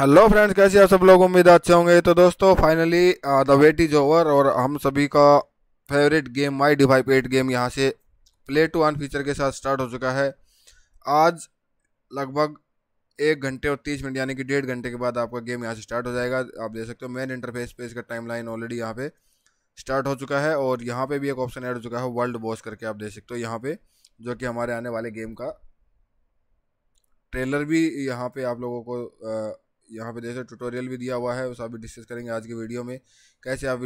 Hello friends कैसे आप सब लोग उम्मीद अच्छे होंगे तो दोस्तों finally the wait is over और हम सभी का फेवरेट गेम माई डिवाइप एट गेम यहाँ से प्ले टू वन फीचर के साथ स्टार्ट हो चुका है आज लगभग एक घंटे और तीस मिनट यानी कि डेढ़ घंटे के बाद आपका गेम यहाँ से स्टार्ट हो जाएगा आप देख सकते हो मेन इंटरफेस पे इसका टाइम लाइन ऑलरेडी यहाँ पर स्टार्ट हो चुका है और यहाँ पर भी एक ऑप्शन एड हो चुका है वर्ल्ड बॉस करके आप देख सकते हो यहाँ पर जो कि हमारे आने वाले गेम का ट्रेलर भी यहाँ पर आप लोगों को uh, यहाँ पे जैसे ट्यूटोरियल भी दिया हुआ है सब भी डिस्कस करेंगे आज के वीडियो में कैसे आप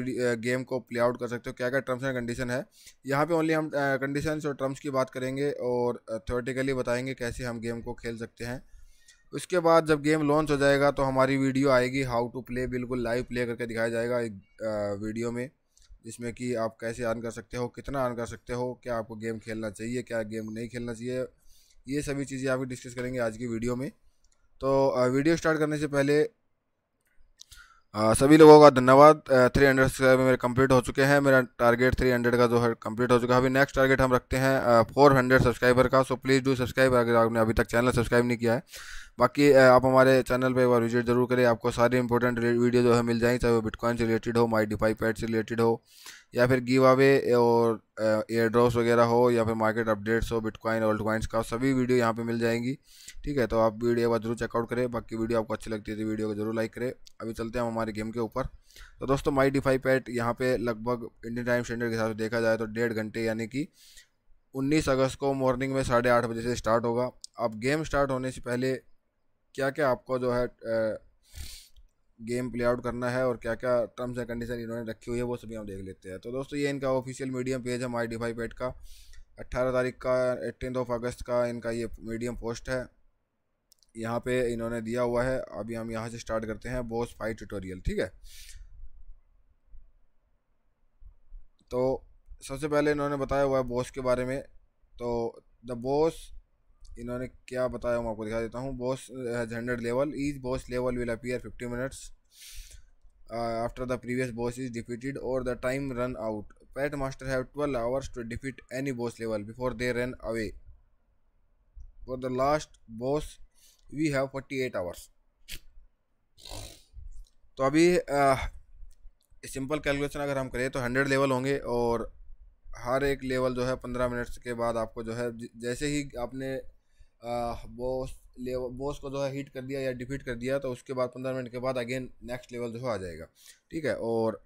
गेम को प्ले आउट कर सकते हो क्या क्या टर्म्स एंड कंडीशन है यहाँ पे ओनली हम कंडीशन और टर्म्स की बात करेंगे और थ्योरेटिकली बताएंगे कैसे हम गेम को खेल सकते हैं उसके बाद जब गेम लॉन्च हो जाएगा तो हमारी वीडियो आएगी हाउ टू प्ले बिल्कुल लाइव प्ले करके दिखाया जाएगा एक वीडियो में जिसमें कि आप कैसे अर्न कर सकते हो कितना अर्न कर सकते हो क्या आपको गेम खेलना चाहिए क्या गेम नहीं खेलना चाहिए ये सभी चीज़ें आप डिस्कस करेंगे आज की वीडियो में तो वीडियो स्टार्ट करने से पहले आ, सभी लोगों का धन्यवाद थ्री हंड्रेड सब्सक्राइब मेरे कंप्लीट हो चुके हैं मेरा टारगेट थ्री हंड्रेड का जो है कंप्लीट हो चुका है अभी नेक्स्ट टारगेट हम रखते हैं फोर हंड्रेड सब्सक्राइबर का सो प्लीज़ डू सब्सक्राइब अगर आपने अभी तक चैनल सब्सक्राइब नहीं किया है बाकी आप हमारे चैनल पर एक बार विजिट जरूर करें आपको सारी इंपॉर्टेंट वीडियो जो है मिल जाएंगी चाहे वो बिटकॉइन से रिलेटेड हो माई डिफाई पैड से रिलेटेड हो या फिर गिव अवे और एयर ड्रॉप्स वगैरह हो या फिर मार्केट अपडेट्स हो बिटकॉइन ओल्ड कॉइन्स का सभी वीडियो यहाँ पे मिल जाएंगी ठीक है तो आप वीडियो का जरूर चेकआउट करें बाकी वीडियो आपको अच्छी लगती है तो वीडियो को जरूर लाइक करें अभी चलते हैं हम हमारे गेम के ऊपर तो दोस्तों माई डिफाई पैट यहाँ पे लगभग इंडियन टाइम स्टैंडर्ड के हिसाब से देखा जाए तो डेढ़ घंटे यानी कि उन्नीस अगस्त को मॉर्निंग में साढ़े आठ बजे से स्टार्ट होगा अब गेम स्टार्ट होने से पहले क्या क्या आपको जो है गेम प्ले आउट करना है और क्या क्या टर्म्स एंड कंडीशन इन्होंने रखी हुई है वो सभी हम देख लेते हैं तो दोस्तों ये इनका ऑफिशियल मीडियम पेज है माई डिफाई पेट का अट्ठारह तारीख का एटीन ऑफ अगस्त का इनका ये मीडियम पोस्ट है यहाँ पे इन्होंने दिया हुआ है अभी हम यहाँ से स्टार्ट करते हैं बॉस फाइट ट्यूटोरियल ठीक है तो सबसे पहले इन्होंने बताया हुआ है बॉस के बारे में तो द बॉस इन्होंने क्या बताया मैं आपको दिखा देता हूँ boss has hundred level is boss level will appear fifty minutes after the previous boss is defeated और the time run out pet master have twelve hours to defeat any boss level before they run away for the last boss we have forty eight hours तो अभी simple uh, calculation अगर हम करें तो hundred level होंगे और हर एक level जो है पंद्रह मिनट्स के बाद आपको जो है जैसे ही आपने बॉस लेवल बॉस को जो है हीट कर दिया या डिफीट कर दिया तो उसके बाद पंद्रह मिनट के बाद अगेन नेक्स्ट लेवल जो है आ जाएगा ठीक है और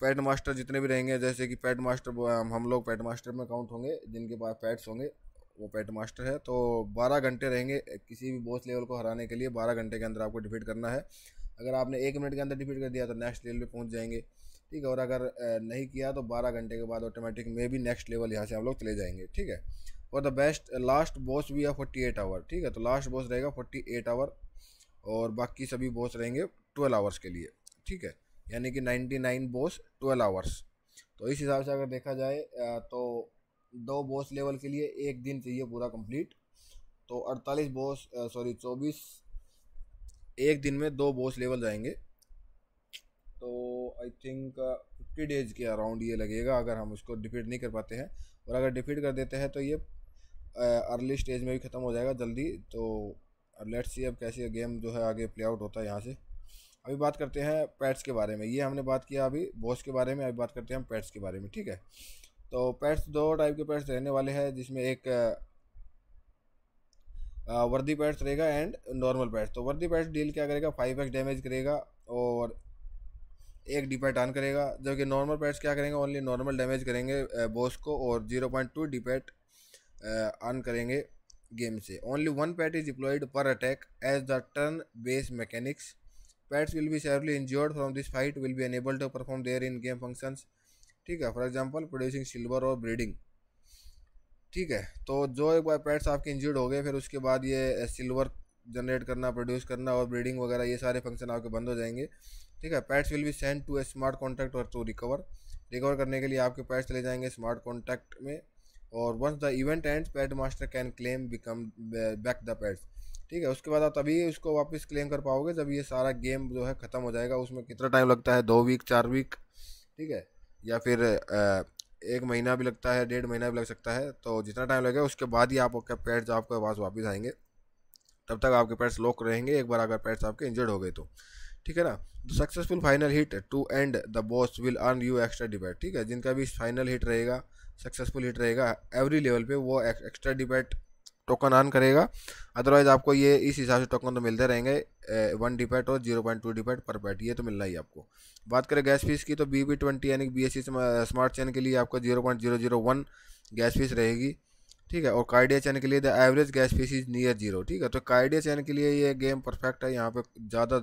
पैड मास्टर जितने भी रहेंगे जैसे कि पैड मास्टर हम लोग पैड मास्टर में काउंट होंगे जिनके पास पैड्स होंगे वो पैट मास्टर है तो 12 घंटे रहेंगे किसी भी बॉस लेवल को हराने के लिए 12 घंटे के अंदर आपको डिफीट करना है अगर आपने एक मिनट के अंदर डिफीट कर दिया तो नेक्स्ट लेवल पे पहुंच जाएंगे ठीक है और अगर नहीं किया तो 12 घंटे के बाद ऑटोमेटिक में भी नेक्स्ट लेवल यहाँ से हम लोग चले जाएंगे ठीक है और द बेस्ट लास्ट बॉस भी है फोर्टी एट आवर ठीक है तो लास्ट बॉस रहेगा फोर्टी एट आवर और बाकी सभी बॉस रहेंगे ट्वेल्व आवर्स के लिए ठीक है यानी कि ninety nine boss twelve hours तो इस हिसाब से अगर देखा जाए तो दो बॉस लेवल के लिए एक दिन चाहिए पूरा कंप्लीट तो अड़तालीस बॉस सॉरी चौबीस एक दिन में दो बॉस लेवल जाएंगे तो आई थिंक फिफ्टी डेज के अराउंड ये लगेगा अगर हम उसको डिफीट नहीं कर पाते हैं और अगर डिफीट कर देते हैं तो ये अर्ली स्टेज में भी ख़त्म हो जाएगा जल्दी तो लेट्स सी अब कैसे गेम जो है आगे प्ले आउट होता है यहाँ से अभी बात करते हैं पैट्स के बारे में ये हमने बात किया अभी बॉस के बारे में अभी बात करते हैं हम पैट्स के बारे में ठीक है तो पैट्स दो टाइप के पैट्स रहने वाले हैं जिसमें एक वर्दी पैट्स रहेगा एंड नॉर्मल पैट्स तो वर्दी पैट्स डील क्या करेगा फाइव एक्स डैमेज करेगा और एक डी पैट ऑन करेगा जबकि नॉर्मल पैट्स क्या करेंगे ओनली नॉर्मल डैमेज करेंगे बॉस को और zero point two D pet on करेंगे गेम से only one pet is deployed per attack as the turn base mechanics pets will be severely injured from this fight will be unable to perform their in game functions ठीक है for example producing silver और breeding ठीक है तो जो एक बार pets आपके injured हो गए फिर उसके बाद ये सिल्वर जनरेट करना प्रोड्यूस करना और ब्रीडिंग वगैरह ये सारे फंक्शन आपके बंद हो जाएंगे ठीक है pets will be send to a smart contract और टू रिकवर रिकवर करने के लिए आपके पैट्स चले जाएंगे स्मार्ट कॉन्टैक्ट में और once the event end pet master can claim become back the pets ठीक है उसके बाद आप तभी उसको वापस क्लेम कर पाओगे जब ये सारा गेम जो है ख़त्म हो जाएगा उसमें कितना टाइम लगता है दो वीक चार वीक ठीक है या फिर uh, एक महीना भी लगता है डेढ़ महीना भी लग सकता है तो जितना टाइम लगेगा उसके बाद ही आपके पैड्स आपके पास वापस आएंगे तब तक आपके पैड्स लॉक रहेंगे एक बार अगर पैड्स आपके इंजर्ड हो गए तो ठीक है ना successful final hit to end the boss will earn you extra DPET ठीक है जिनका भी फाइनल हिट रहेगा सक्सेसफुल हिट रहेगा एवरी लेवल पे वो एक्स्ट्रा डिपेट टोकन आन करेगा अदरवाइज आपको ये इस हिसाब से टोकन तो मिलते रहेंगे वन डिपेट और zero point two DPET per pet ये तो मिलना ही आपको बात करें गैस फीस की तो बी बी ट्वेंटी यानी बी एस स्मार्ट चैन के लिए आपको zero point zero zero one gas fees रहेगी ठीक है और काइडिया चैन के लिए the average gas fees is near zero ठीक है तो काइडिया चैन के लिए ये गेम परफेक्ट है यहाँ पर ज़्यादा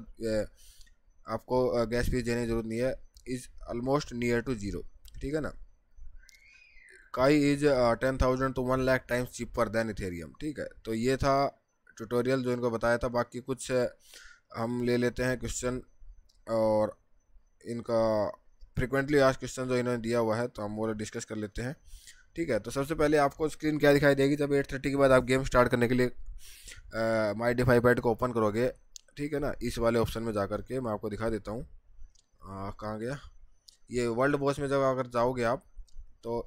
आपको गैस फीस देने की जरूरत नहीं है is almost near to zero ठीक है ना KAI is ten thousand to one lakh times cheaper than Ethereum ठीक है तो ये था ट्यूटोरियल जो इनको बताया था बाकी कुछ हम ले लेते हैं क्वेश्चन और इनका फ्रिक्वेंटली आज क्वेश्चन जो इन्होंने दिया हुआ है तो हम वो डिस्कस कर लेते हैं ठीक है तो सबसे पहले आपको स्क्रीन क्या दिखाई देगी जब एट थर्टी के बाद आप गेम स्टार्ट करने के लिए माई डिफाई पैड को ओपन करोगे ठीक है ना इस वाले ऑप्शन में जा कर के मैं आपको दिखा देता हूँ कहाँ गया ये वर्ल्ड बॉस में जब अगर जाओगे आप तो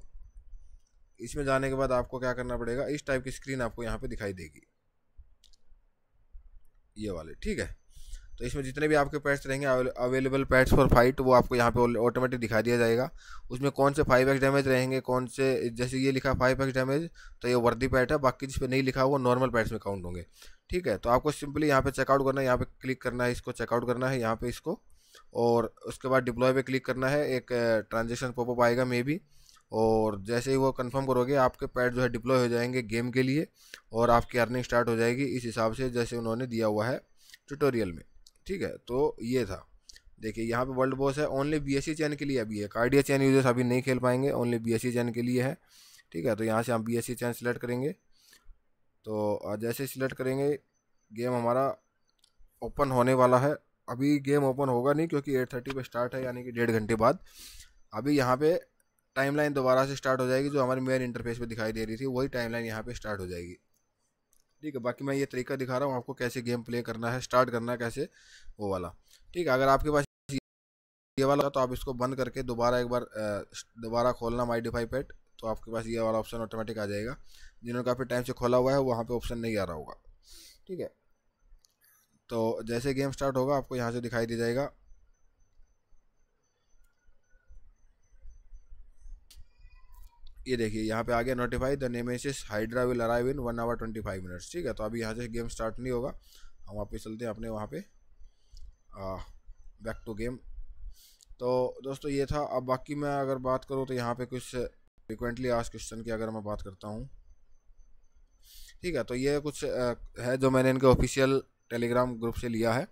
इसमें जाने के बाद आपको क्या करना पड़ेगा इस टाइप की स्क्रीन आपको यहाँ पे दिखाई देगी ये वाले ठीक है तो इसमें जितने भी आपके पैट्स रहेंगे अवेलेबल पैट्स फॉर फाइट वो आपको यहाँ पे ऑटोमेटिक दिखा दिया जाएगा उसमें कौन से फाइव एक्स डैमेज रहेंगे कौन से जैसे ये लिखा फाइव एक्स डैमेज तो ये वर्दी पैट है बाकी जिस पर नहीं लिखा वो नॉर्मल पैट्स में काउंट होंगे ठीक है तो आपको सिंपली यहाँ पे चेकआउट करना है यहाँ पे क्लिक करना है इसको चेकआउट करना है यहाँ पर इसको और उसके बाद डिप्लॉय पर क्लिक करना है एक ट्रांजेक्शन पॉपअप आएगा मे बी और जैसे ही वो कंफर्म करोगे आपके पैड जो है डिप्लॉय हो जाएंगे गेम के लिए और आपकी अर्निंग स्टार्ट हो जाएगी इस हिसाब से जैसे उन्होंने दिया हुआ है ट्यूटोरियल में ठीक है तो ये था देखिए यहाँ पे वर्ल्ड बॉस है ओनली बी एस चैन के लिए अभी है कार्डिया चैन यूजर्स अभी नहीं खेल पाएंगे ओनली बी एस चैन के लिए है ठीक है तो यहाँ से हम बी एस चैन सिलेक्ट करेंगे तो जैसे सिलेक्ट करेंगे गेम हमारा ओपन होने वाला है अभी गेम ओपन होगा नहीं क्योंकि एट थर्टी पर स्टार्ट है यानी कि डेढ़ घंटे बाद अभी यहाँ पे टाइमलाइन दोबारा से स्टार्ट हो जाएगी जो हमारे मेन इंटरफेस पे दिखाई दे रही थी वही टाइमलाइन यहाँ पे स्टार्ट हो जाएगी ठीक है बाकी मैं ये तरीका दिखा रहा हूँ आपको कैसे गेम प्ले करना है स्टार्ट करना है कैसे वो वाला ठीक है अगर आपके पास ये वाला तो आप इसको बंद करके दोबारा एक बार दोबारा खोलना माई डिफाई पेट तो आपके पास ये वाला ऑप्शन ऑटोमेटिक आ जाएगा जिन्होंने काफ़ी टाइम से खोला हुआ है वहाँ पर ऑप्शन नहीं आ रहा होगा ठीक है तो जैसे गेम स्टार्ट होगा आपको यहाँ से दिखाई दे जाएगा ये देखिए यहाँ पे आ गया notify the nemesis hydra will arrive in one hour twenty five minutes ठीक है तो अभी यहाँ से गेम स्टार्ट नहीं होगा हम वापस चलते हैं अपने वहाँ पे बैक टू गेम तो दोस्तों ये था अब बाकी मैं अगर बात करूँ तो यहाँ पे कुछ फ्रिक्वेंटली आज क्वेश्चन की अगर मैं बात करता हूँ ठीक है तो ये कुछ है जो मैंने इनके ऑफिशियल टेलीग्राम ग्रुप से लिया है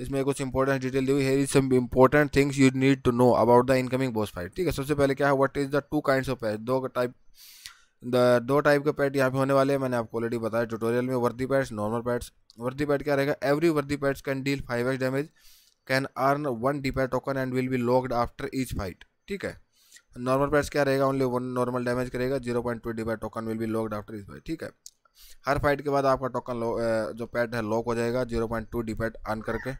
इसमें कुछ इंपॉर्टेंट डिटेल दी हुई है is some important things you need to know about the incoming boss fight ठीक है सबसे पहले क्या है what is the two kinds of pet दो टाइप द दो टाइप के पैट यहाँ पे होने वाले हैं मैंने आपको ऑलरेडी बताया ट्यूटोरियल में worthy pets normal pets worthy pet क्या रहेगा every worthy pets can deal five damage can earn one D token and will be locked after each fight ठीक है नॉर्मल पैट्स क्या रहेगा ओनली वन नॉर्मल डैमेज करेगा zero point twenty by token will be locked after each fight ठीक है हर fight के बाद आपका टोकन जो पैट है लॉक हो जाएगा zero point two D pet earn करके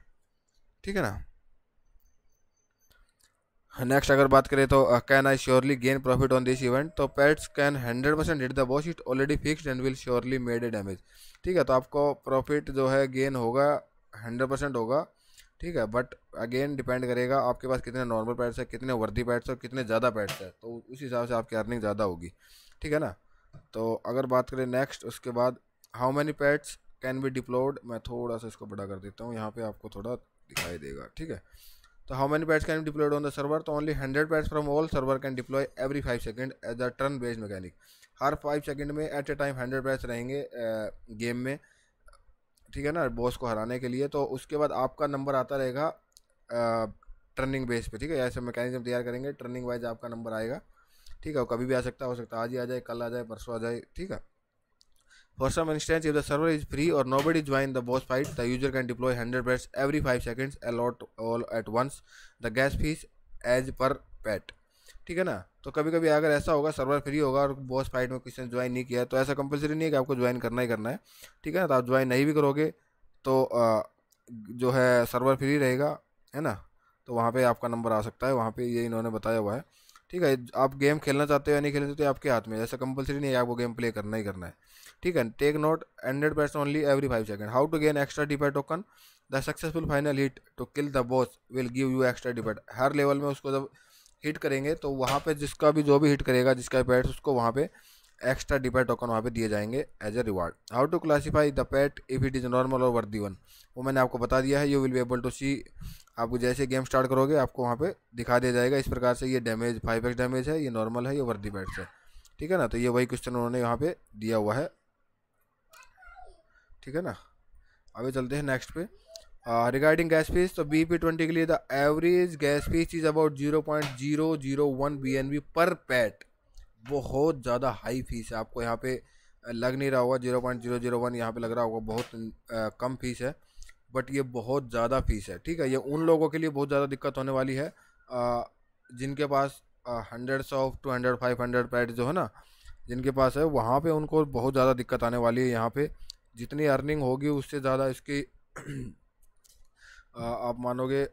ठीक है ना नेक्स्ट अगर बात करें तो can I surely gain profit on this event तो pets can hundred percent hit the boss it already fixed and will surely made a damage ठीक है तो आपको प्रॉफिट जो है गेन होगा हंड्रेड परसेंट होगा ठीक है बट अगेन डिपेंड करेगा आपके पास कितने नॉर्मल पैट्स है कितने वर्दी पैट्स और कितने ज़्यादा पैट्स है तो उस हिसाब से आपकी अर्निंग ज़्यादा होगी ठीक है ना तो अगर बात करें नेक्स्ट उसके बाद how many pets can be deployed मैं थोड़ा सा इसको बड़ा कर देता हूँ यहाँ पर आपको थोड़ा दिखाई देगा ठीक है तो how many pets can deployed on the server तो only hundred pets from all server can deploy every five second as a turn based mechanic हर फाइव सेकेंड में at a time hundred pets रहेंगे game में ठीक है ना boss को हराने के लिए तो उसके बाद आपका नंबर आता रहेगा टर्निंग बेस पे ठीक है ऐसे मैकेनिज्म तैयार करेंगे टर्निंग वाइज आपका नंबर आएगा ठीक है कभी भी आ सकता हो सकता है आज ही आ जाए कल आ जाए परसों आ जाए ठीक है For some instance, if the server is free or nobody joined the boss fight, the user can deploy 100 pets every 5 seconds, a lot all at once. The gas fees as per pet ठीक है ना तो कभी कभी अगर ऐसा होगा server free होगा और बॉस फाइट में किसी ने ज्वाइन नहीं किया तो ऐसा कंपलसरी नहीं है कि आपको ज्वाइन करना ही करना है ठीक है ना तो आप ज्वाइन नहीं भी करोगे तो आ, जो है सर्वर फ्री रहेगा है ना तो वहाँ पे आपका नंबर आ सकता है वहाँ पे ये इन्होंने बताया हुआ है ठीक है आप गेम खेलना चाहते हो या नहीं खेलना चाहते आपके हाथ में ऐसा कंपलसरी नहीं है आपको गेम प्ले करना ही करना है ठीक है take note hundred pets only every five second how to gain extra DPET token the successful final hit to kill the boss will give you extra DPET हर लेवल में उसको जब हिट करेंगे तो वहाँ पे जिसका भी जो भी हिट करेगा जिसका पैट उसको वहाँ पे एक्स्ट्रा डिपेट टोकन वहाँ पे दिए जाएंगे as a reward how to classify the pet if it is normal और वर्दी वन वो मैंने आपको बता दिया है you will be able to see आपको जैसे गेम स्टार्ट करोगे आपको वहाँ पे दिखा दिया जाएगा इस प्रकार से ये डैमेज फाइव एक्स डैमेज है ये नॉर्मल है ये वर्दी पैट्स है ठीक है ना तो ये वही क्वेश्चन उन्होंने यहाँ पे दिया हुआ है ठीक है ना अभी चलते हैं नेक्स्ट पे रिगार्डिंग गैस फीस तो बी पी ट्वेंटी के लिए the average gas fees is about zero point zero zero one B N B per pet बहुत ज़्यादा हाई फीस है आपको यहाँ पे uh, लग नहीं रहा होगा zero point zero zero one यहाँ पर लग रहा होगा बहुत uh, कम फीस है बट ये बहुत ज़्यादा फीस है ठीक है ये उन लोगों के लिए बहुत ज़्यादा दिक्कत होने वाली है uh, जिनके पास hundreds of two hundred five hundred pet जो है ना जिनके पास है वहाँ पे उनको बहुत ज़्यादा दिक्कत आने वाली है यहाँ पे जितनी अर्निंग होगी उससे ज़्यादा इसकी आप मानोगे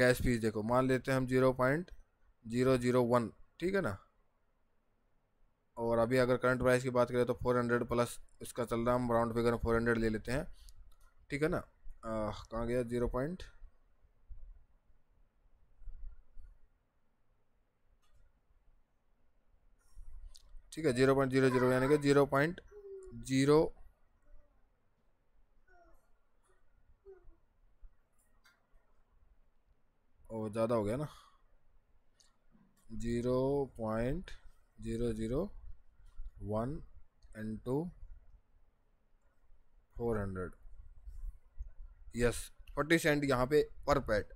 गैस फीस देखो मान लेते हैं हम zero point zero zero one ठीक है ना और अभी अगर करंट प्राइस की बात करें तो फोर हंड्रेड प्लस इसका चल रहा है हम राउंड फिगर फोर हंड्रेड ले लेते हैं ठीक है ना कहाँ गया जीरो पॉइंट ठीक है जीरो पॉइंट जीरो जीरो यानी कि जीरो पॉइंट जीरो ज़्यादा हो गया ना zero point zero zero one and two four hundred yes forty cent यहाँ पे पर पैट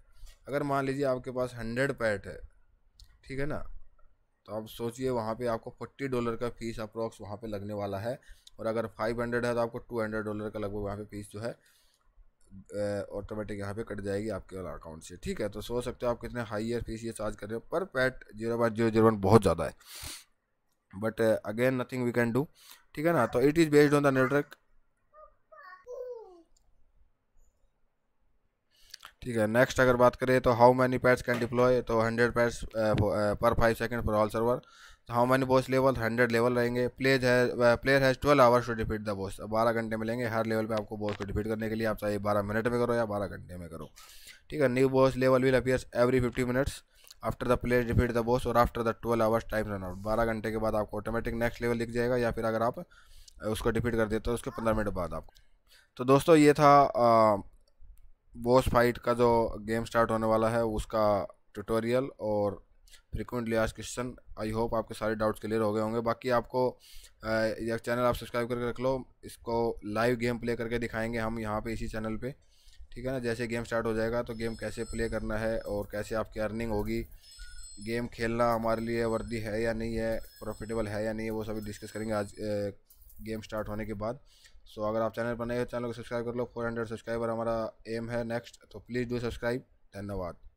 अगर मान लीजिए आपके पास हंड्रेड पैट है ठीक है ना तो आप सोचिए वहाँ पे आपको फोर्टी डॉलर का फीस अप्रॉक्स वहाँ पे लगने वाला है और अगर फाइव हंड्रेड है तो आपको टू हंड्रेड डॉलर का लगभग वहाँ पे फीस जो है ऑटोमेटिक यहाँ पे कट जाएगी आपके वाला अकाउंट से ठीक है तो सोच सकते हो आप कितने हाइयर फीस ये चार्ज कर रहे हो per pet zero point zero zero one बहुत ज़्यादा है but again nothing we can do ठीक है ना तो it is based on the network ठीक है नेक्स्ट अगर बात करें तो how many pets can deploy तो hundred pets per five second for all server how many boss level hundred level रहेंगे प्लेज है player has twelve hours to defeat the boss बारह घंटे में लेंगे हर लेवल पे आपको बॉस को डिफीट करने के लिए आप चाहे बारह मिनट में करो या बारह घंटे में करो ठीक है new boss level will appears every fifty minutes after the player defeat the boss और after the twelve hours time run out बारह घंटे के बाद आपको ऑटोमेटिक नेक्स्ट लेवल दिख जाएगा या फिर अगर आप uh, उसको डिफीट कर देते हो उसके पंद्रह मिनट बाद आप तो दोस्तों ये था बॉस uh, फाइट का जो गेम स्टार्ट होने वाला है उसका ट्यूटोरियल और फ्रिक्वेंटली आज क्वेश्चन आई होप आपके सारे डाउट्स क्लियर हो गए होंगे बाकी आपको यह चैनल आप सब्सक्राइब करके रख लो इसको लाइव गेम प्ले करके दिखाएंगे हम यहाँ पे इसी चैनल पे ठीक है ना जैसे गेम स्टार्ट हो जाएगा तो गेम कैसे प्ले करना है और कैसे आपकी अर्निंग होगी गेम खेलना हमारे लिए वर्दी है या नहीं है प्रॉफिटेबल है या नहीं है वो सभी डिस्कस करेंगे आज गेम स्टार्ट होने के बाद सो अगर आप चैनल पर नए हो चैनल को सब्सक्राइब कर लो फोर हंड्रेड सब्सक्राइबर हमारा एम है नेक्स्ट तो प्लीज़ डू सब्सक्राइब धन्यवाद